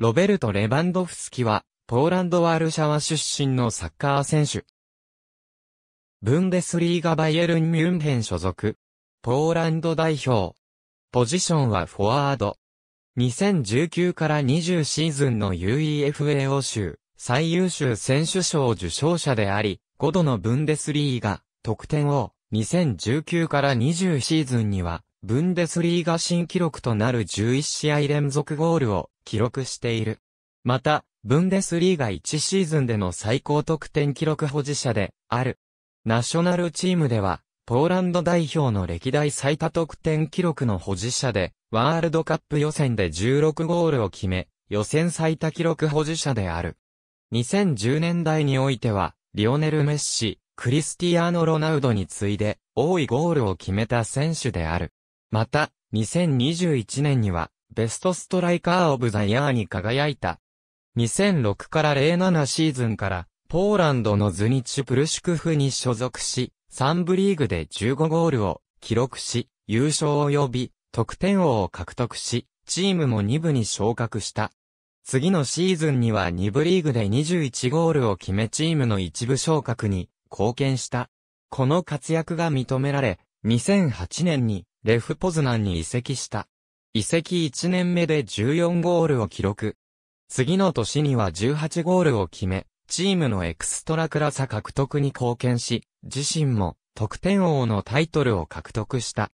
ロベルト・レバンドフスキは、ポーランド・ワルシャワ出身のサッカー選手。ブンデスリーガ・バイエルン・ミュンヘン所属。ポーランド代表。ポジションはフォワード。2019から20シーズンの UEFA 欧州最優秀選手賞受賞者であり、5度のブンデスリーガ得点王。2019から20シーズンにはブンデスリーガ新記録となる11試合連続ゴールを記録している。また、ブンデスリーガ1シーズンでの最高得点記録保持者である。ナショナルチームでは、ポーランド代表の歴代最多得点記録の保持者で、ワールドカップ予選で16ゴールを決め、予選最多記録保持者である。2010年代においては、リオネル・メッシ、クリスティアーノ・ロナウドに次いで、多いゴールを決めた選手である。また、2021年には、ベストストライカーオブザイヤーに輝いた。2006から07シーズンから、ポーランドのズニチュプルシュクフに所属し、3部リーグで15ゴールを記録し、優勝及び得点王を獲得し、チームも2部に昇格した。次のシーズンには2部リーグで21ゴールを決めチームの一部昇格に貢献した。この活躍が認められ、2008年にレフポズナンに移籍した。移籍1年目で14ゴールを記録。次の年には18ゴールを決め、チームのエクストラクラサ獲得に貢献し、自身も得点王のタイトルを獲得した。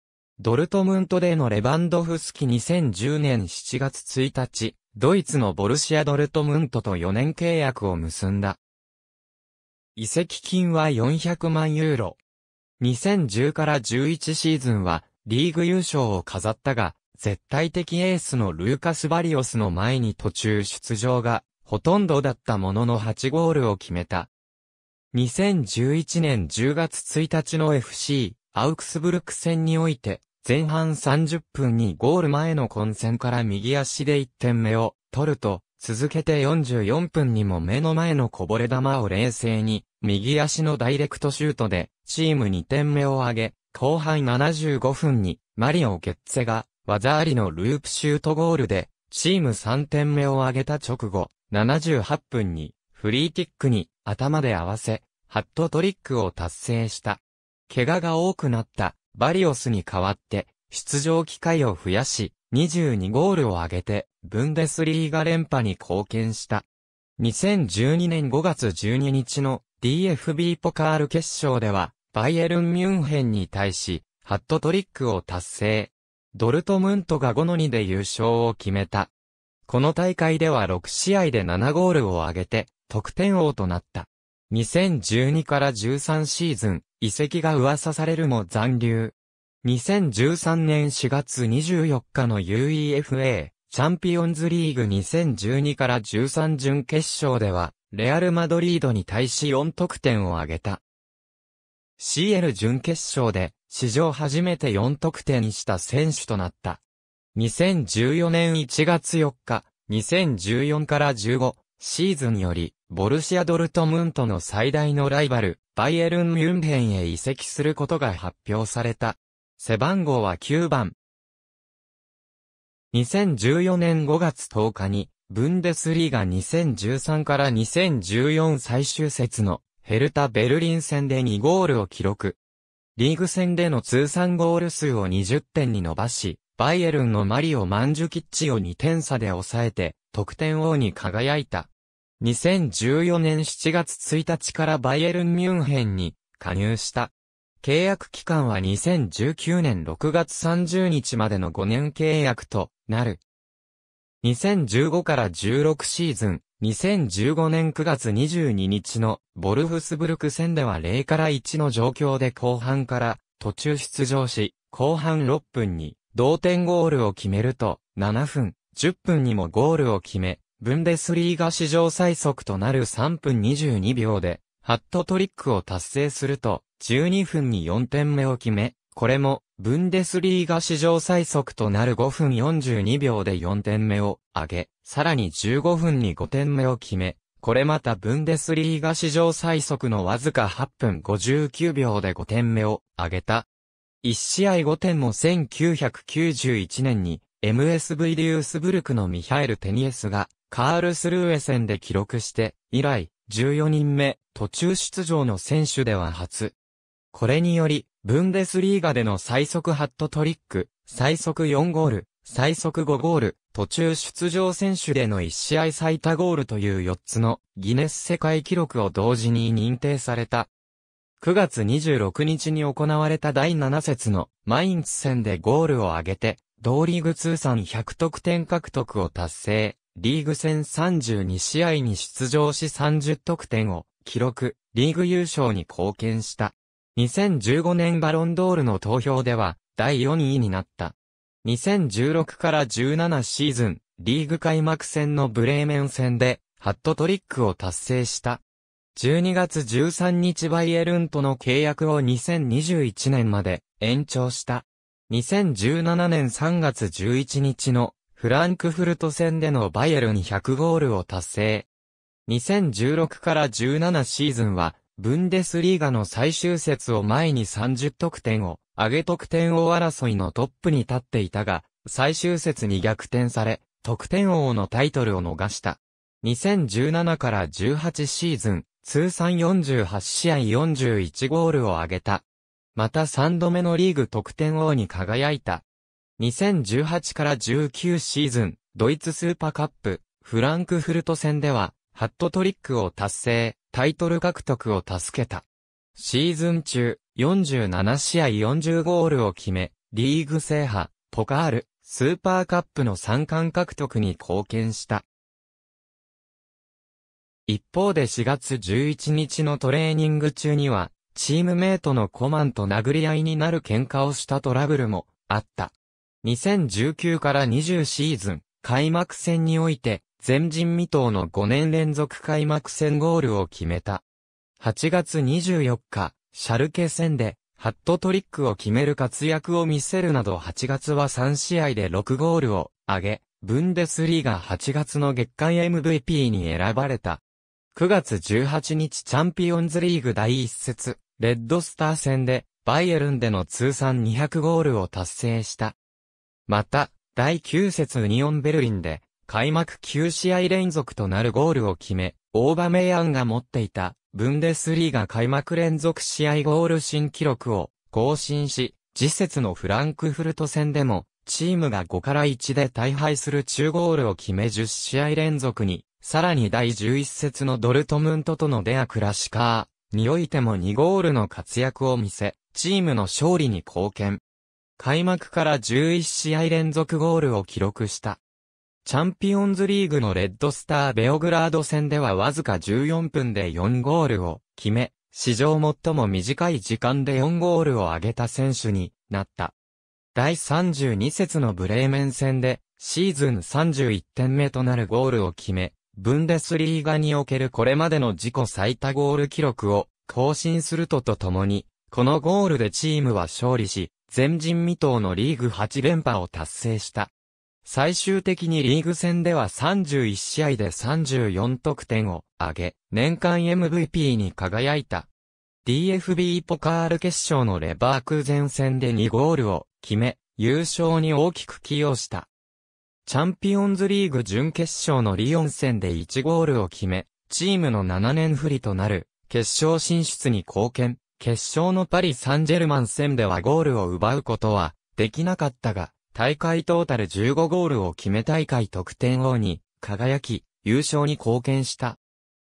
ドルトムントでのレバンドフスキ2010年7月1日、ドイツのボルシア・ドルトムントと4年契約を結んだ。移籍金は400万ユーロ。2010から11シーズンはリーグ優勝を飾ったが、絶対的エースのルーカス・バリオスの前に途中出場が、ほとんどだったものの8ゴールを決めた。2011年10月1日の FC、アウクスブルク戦において、前半30分にゴール前の混戦から右足で1点目を取ると、続けて44分にも目の前のこぼれ球を冷静に、右足のダイレクトシュートで、チーム2点目を挙げ、後半75分に、マリオ・ゲッツェが、技ありのループシュートゴールで、チーム3点目を挙げた直後、78分に、フリーキックに頭で合わせ、ハットトリックを達成した。怪我が多くなったバリオスに代わって、出場機会を増やし、22ゴールを挙げて、ブンデスリーガ連覇に貢献した。2012年5月12日の DFB ポカール決勝では、バイエルン・ミュンヘンに対し、ハットトリックを達成。ドルトムントが5の2で優勝を決めた。この大会では6試合で7ゴールを挙げて、得点王となった。2012から13シーズン、移籍が噂されるも残留。2013年4月24日の UEFA チャンピオンズリーグ2012から13準決勝では、レアル・マドリードに対し4得点を挙げた。CL 準決勝で史上初めて4得点した選手となった。2014年1月4日、2014から15シーズンより、ボルシア・ドルトムントの最大のライバル、バイエルン・ミュンヘンへ移籍することが発表された。背番号は9番。2014年5月10日に、ブンデスリーガ2013から2014最終節のヘルタ・ベルリン戦で2ゴールを記録。リーグ戦での通算ゴール数を20点に伸ばし、バイエルンのマリオ・マンジュキッチを2点差で抑えて、得点王に輝いた。2014年7月1日からバイエルン・ミュンヘンに加入した。契約期間は2019年6月30日までの5年契約となる。2015から16シーズン、2015年9月22日のボルフスブルク戦では0から1の状況で後半から途中出場し、後半6分に同点ゴールを決めると、7分、10分にもゴールを決め、ブンデスリーガ史上最速となる3分22秒で、ハットトリックを達成すると、12分に4点目を決め、これもブンデスリーが史上最速となる5分42秒で4点目を上げ、さらに15分に5点目を決め、これまたブンデスリーが史上最速のわずか8分59秒で5点目を上げた。1試合5点も1991年に MSV デュースブルクのミハエル・テニエスがカールスルーエ戦で記録して以来14人目途中出場の選手では初。これによりブンデスリーガでの最速ハットトリック、最速4ゴール、最速5ゴール、途中出場選手での1試合最多ゴールという4つのギネス世界記録を同時に認定された。9月26日に行われた第7節のマインツ戦でゴールを挙げて、同リーグ通算100得点獲得を達成、リーグ戦32試合に出場し30得点を記録、リーグ優勝に貢献した。2015年バロンドールの投票では、第4位になった。2016から17シーズン、リーグ開幕戦のブレーメン戦で、ハットトリックを達成した。12月13日バイエルンとの契約を2021年まで延長した。2017年3月11日のフランクフルト戦でのバイエルン100ゴールを達成。2016から17シーズンはブンデスリーガの最終節を前に30得点を上げ得点王争いのトップに立っていたが、最終節に逆転され、得点王のタイトルを逃した。2017から18シーズン、通算48試合41ゴールを挙げた。また3度目のリーグ得点王に輝いた。2018から19シーズン、ドイツスーパーカップ、フランクフルト戦では、ハットトリックを達成。タイトル獲得を助けた。シーズン中、47試合40ゴールを決め、リーグ制覇、ポカール、スーパーカップの三冠獲得に貢献した。一方で4月11日のトレーニング中には、チームメイトのコマンと殴り合いになる喧嘩をしたトラブルもあった。2019から20シーズン、開幕戦において、前人未到の5年連続開幕戦ゴールを決めた。8月24日、シャルケ戦で、ハットトリックを決める活躍を見せるなど8月は3試合で6ゴールを挙げ、ブンデスリーが8月の月間 MVP に選ばれた。9月18日チャンピオンズリーグ第1節、レッドスター戦で、バイエルンでの通算200ゴールを達成した。また、第9節ユニオンベルリンで、開幕9試合連続となるゴールを決め、オーバメイアンが持っていた、ブンデスリーが開幕連続試合ゴール新記録を更新し、次節のフランクフルト戦でも、チームが5から1で大敗する中ゴールを決め10試合連続に、さらに第11節のドルトムントとのデアクラシカーにおいても2ゴールの活躍を見せ、チームの勝利に貢献。開幕から11試合連続ゴールを記録した。チャンピオンズリーグのレッドスターベオグラード戦ではわずか14分で4ゴールを決め、史上最も短い時間で4ゴールを挙げた選手になった。第32節のブレーメン戦でシーズン31点目となるゴールを決め、ブンデスリーガにおけるこれまでの自己最多ゴール記録を更新するととともに、このゴールでチームは勝利し、前人未到のリーグ8連覇を達成した。最終的にリーグ戦では31試合で34得点を挙げ、年間 MVP に輝いた。DFB ポカール決勝のレバーク前戦で2ゴールを決め、優勝に大きく寄与した。チャンピオンズリーグ準決勝のリオン戦で1ゴールを決め、チームの7年不利となる決勝進出に貢献。決勝のパリ・サンジェルマン戦ではゴールを奪うことはできなかったが、大会トータル15ゴールを決め大会得点王に輝き、優勝に貢献した。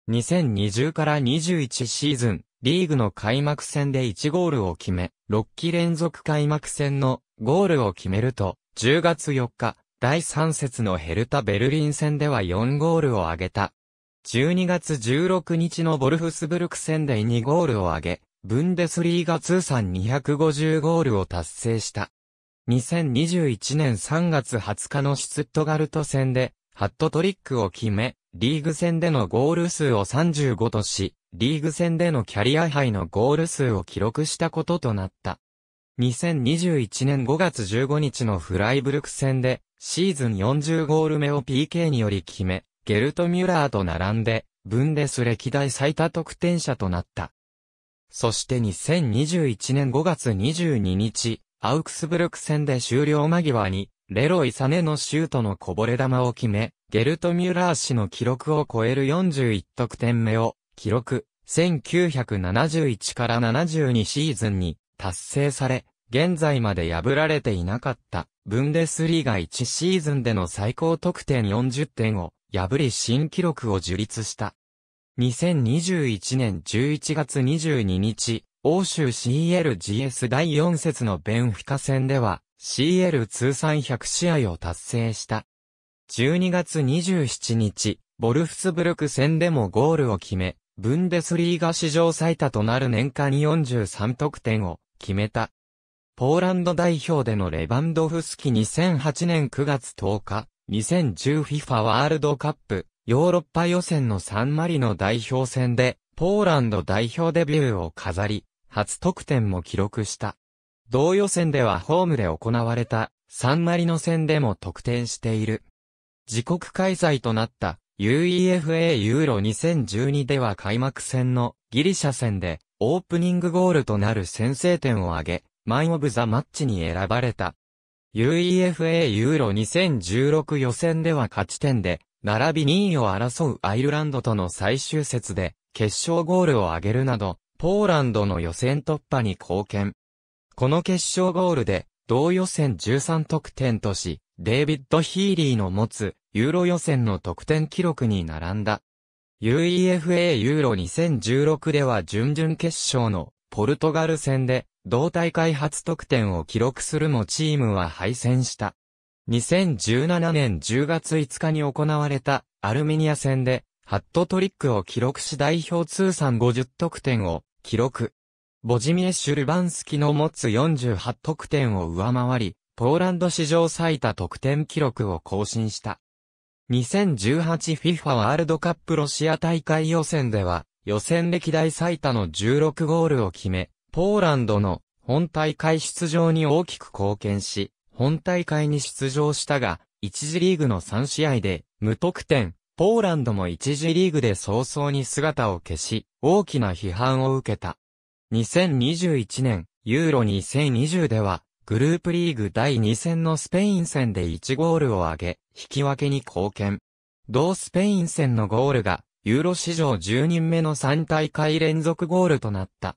2020から21シーズン、リーグの開幕戦で1ゴールを決め、6期連続開幕戦のゴールを決めると、10月4日、第3節のヘルタ・ベルリン戦では4ゴールを挙げた。12月16日のボルフスブルク戦で2ゴールを挙げ、ブンデスリーガ通算250ゴールを達成した。2021年3月20日のシュツットガルト戦で、ハットトリックを決め、リーグ戦でのゴール数を35とし、リーグ戦でのキャリア杯のゴール数を記録したこととなった。2021年5月15日のフライブルク戦で、シーズン40ゴール目を PK により決め、ゲルト・ミュラーと並んで、ブンデス歴代最多得点者となった。そして2021年5月22日、アウクスブルク戦で終了間際に、レロイ・サネのシュートのこぼれ球を決め、ゲルト・ミュラー氏の記録を超える41得点目を、記録、1971から72シーズンに達成され、現在まで破られていなかった、ブンデスリーが1シーズンでの最高得点40点を破り新記録を樹立した。2021年11月22日、欧州 CLGS 第4節のベンフィカ戦では CL 通算100試合を達成した。12月27日、ボルフスブルク戦でもゴールを決め、ブンデスリーガ史上最多となる年間43得点を決めた。ポーランド代表でのレバンドフスキ2008年9月10日、2010FIFA ワールドカップヨーロッパ予選のサンマリの代表戦で、ポーランド代表デビューを飾り、初得点も記録した。同予選ではホームで行われた、サンマリノ戦でも得点している。自国開催となった UEFA ユーロ2012では開幕戦のギリシャ戦でオープニングゴールとなる先制点を挙げ、マン・オブ・ザ・マッチに選ばれた。UEFA ユーロ2016予選では勝ち点で、並び2位を争うアイルランドとの最終節で決勝ゴールを挙げるなど、ポーランドの予選突破に貢献。この決勝ゴールで、同予選13得点とし、デイビッド・ヒーリーの持つ、ユーロ予選の得点記録に並んだ。UEFA ユーロ2016では準々決勝のポルトガル戦で同大会初得点を記録するもチームは敗戦した。2017年10月5日に行われたアルメニア戦でハットトリックを記録し代表通算50得点を記録。ボジミエ・シュルバンスキの持つ48得点を上回り、ポーランド史上最多得点記録を更新した。2018FIFA ワールドカップロシア大会予選では、予選歴代最多の16ゴールを決め、ポーランドの本大会出場に大きく貢献し、本大会に出場したが、1次リーグの3試合で無得点、ポーランドも一次リーグで早々に姿を消し、大きな批判を受けた。2021年、ユーロ2020では、グループリーグ第2戦のスペイン戦で1ゴールを挙げ、引き分けに貢献。同スペイン戦のゴールが、ユーロ史上10人目の3大会連続ゴールとなった。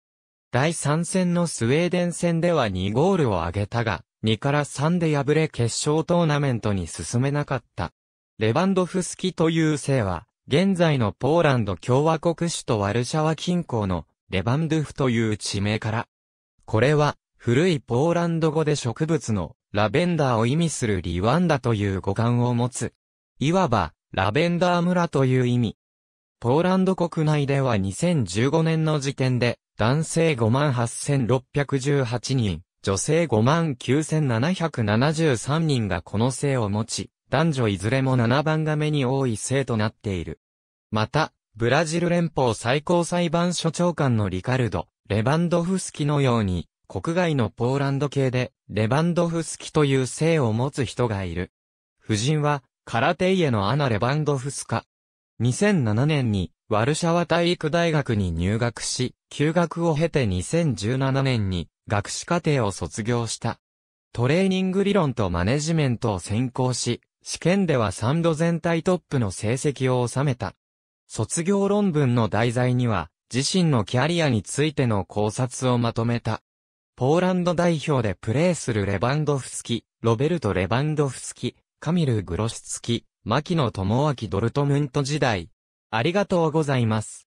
第3戦のスウェーデン戦では2ゴールを挙げたが、2から3で敗れ決勝トーナメントに進めなかった。レバンドフスキという姓は、現在のポーランド共和国首都ワルシャワ近郊のレバンドフという地名から。これは、古いポーランド語で植物のラベンダーを意味するリワンダという語感を持つ。いわば、ラベンダー村という意味。ポーランド国内では2015年の時点で、男性58,618人、女性59,773人がこの姓を持ち、男女いずれも7番が目に多い姓となっている。また、ブラジル連邦最高裁判所長官のリカルド・レバンドフスキのように、国外のポーランド系で、レバンドフスキという姓を持つ人がいる。夫人は、カラテイエのアナ・レバンドフスカ。2007年に、ワルシャワ体育大学に入学し、休学を経て2017年に、学士課程を卒業した。トレーニング理論とマネジメントを専攻し、試験では3度全体トップの成績を収めた。卒業論文の題材には、自身のキャリアについての考察をまとめた。ポーランド代表でプレーするレバンドフスキ、ロベルト・レバンドフスキ、カミル・グロシツキ、牧野智明ドルトムント時代。ありがとうございます。